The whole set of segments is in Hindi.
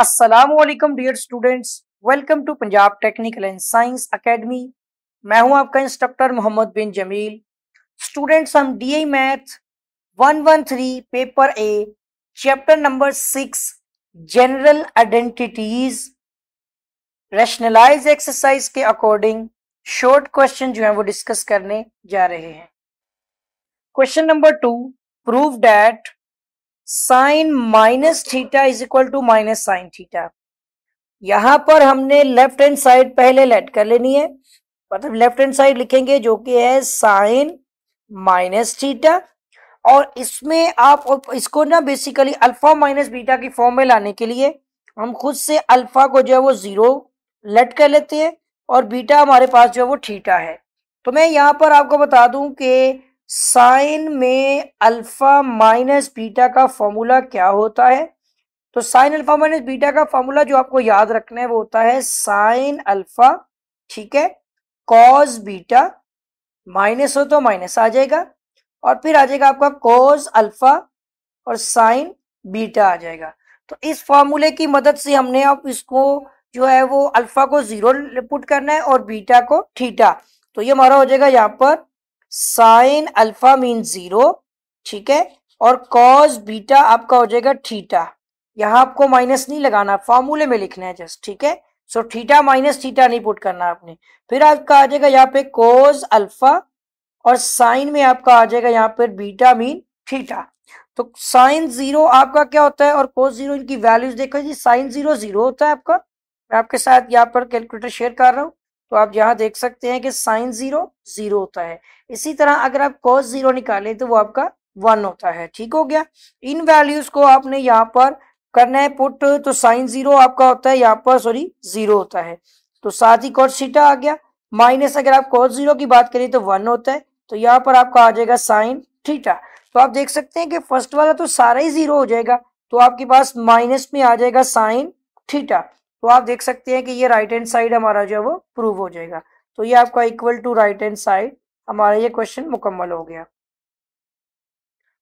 Aslam dear students welcome to Punjab technical and science academy मैं हूं आपका इंस्ट्रक्टर मोहम्मद बिन जमील स्टूडेंट्स हम D I math one one three paper A chapter number six general identities rationalise exercise के अकॉर्डिंग शॉर्ट क्वेश्चन जो है वो डिस्कस करने जा रहे हैं question number two prove that sine minus theta is equal to minus sine theta यहां पर हमने लेफ्ट हैंड साइड पहले लेट कर लेनी है मतलब लेफ्ट हैंड साइड लिखेंगे जो कि है साइन माइनस थीटा और इसमें आप इसको ना बेसिकली अल्फा माइनस बीटा की फॉर्म में लाने के लिए हम खुद से अल्फा को जो है वो जीरो लेट कर लेते हैं और बीटा हमारे पास जो है वो थीटा है तो मैं यहाँ पर आपको बता दूं कि साइन में अल्फा माइनस बीटा का फॉर्मूला क्या होता है तो साइन अल्फा माइनस बीटा का फॉर्मूला जो आपको याद रखना है वो होता है साइन अल्फा ठीक है कॉज बीटा माइनस हो तो माइनस आ जाएगा और फिर आ जाएगा आपका कॉज अल्फा और साइन बीटा आ जाएगा तो इस फॉर्मूले की मदद से हमने अब इसको जो है वो अल्फा को जीरो पुट करना है और बीटा को थीटा तो ये हमारा हो जाएगा यहाँ पर साइन अल्फा मीन जीरो ठीक है और कॉज बीटा आपका हो जाएगा ठीटा यहां आपको माइनस नहीं लगाना फॉर्मूले में लिखना है जस्ट ठीक है सो ठीटा माइनस थीटा नहीं पुट करना आपने फिर आपका आ जाएगा यहाँ पे कोज अल्फा और साइन में आपका आ जाएगा यहाँ पर बीटा मीन ठीटा तो साइन जीरो आपका क्या होता है और कोज जीरो इनकी वैल्यूज देखो जी साइन जीरो जीरो होता है आपका मैं आपके साथ यहाँ पर कैलकुलेटर शेयर कर रहा हूँ तो आप यहाँ देख सकते हैं कि साइन जीरो जीरो होता है इसी तरह अगर आप कॉस जीरो निकालें तो वो आपका वन होता है ठीक हो गया इन वैल्यूज को आपने यहाँ पर करना है पुट तो साइन जीरो आपका होता है यहाँ पर सॉरी जीरो होता है तो साथ ही कॉस सीटा आ गया माइनस अगर आप कॉस जीरो की बात करें तो वन होता है तो यहाँ पर आपका आ जाएगा साइन थीटा तो आप देख सकते हैं कि फर्स्ट वाला तो सारा ही जीरो हो जाएगा तो आपके पास माइनस में आ जाएगा साइन थीटा तो आप देख सकते हैं कि ये राइट हैंड साइड हमारा जो है वो प्रूव हो जाएगा तो ये आपका equal to right hand side हमारा ये क्वेश्चन मुकम्मल हो गया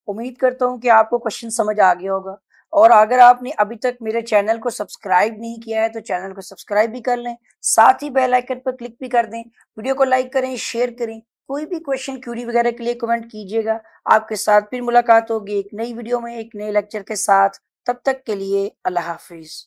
उम्मीद करता हूँ कि आपको क्वेश्चन समझ आ गया होगा और अगर आपने अभी तक मेरे चैनल को सब्सक्राइब नहीं किया है तो चैनल को सब्सक्राइब भी कर लें साथ ही बेल आइकन पर क्लिक भी कर दें वीडियो को लाइक करें शेयर करें कोई भी क्वेश्चन क्यूरी वगैरह के लिए कमेंट कीजिएगा आपके साथ फिर मुलाकात होगी एक नई वीडियो में एक नए लेक्चर के साथ तब तक के लिए अल्लाह हाफिज़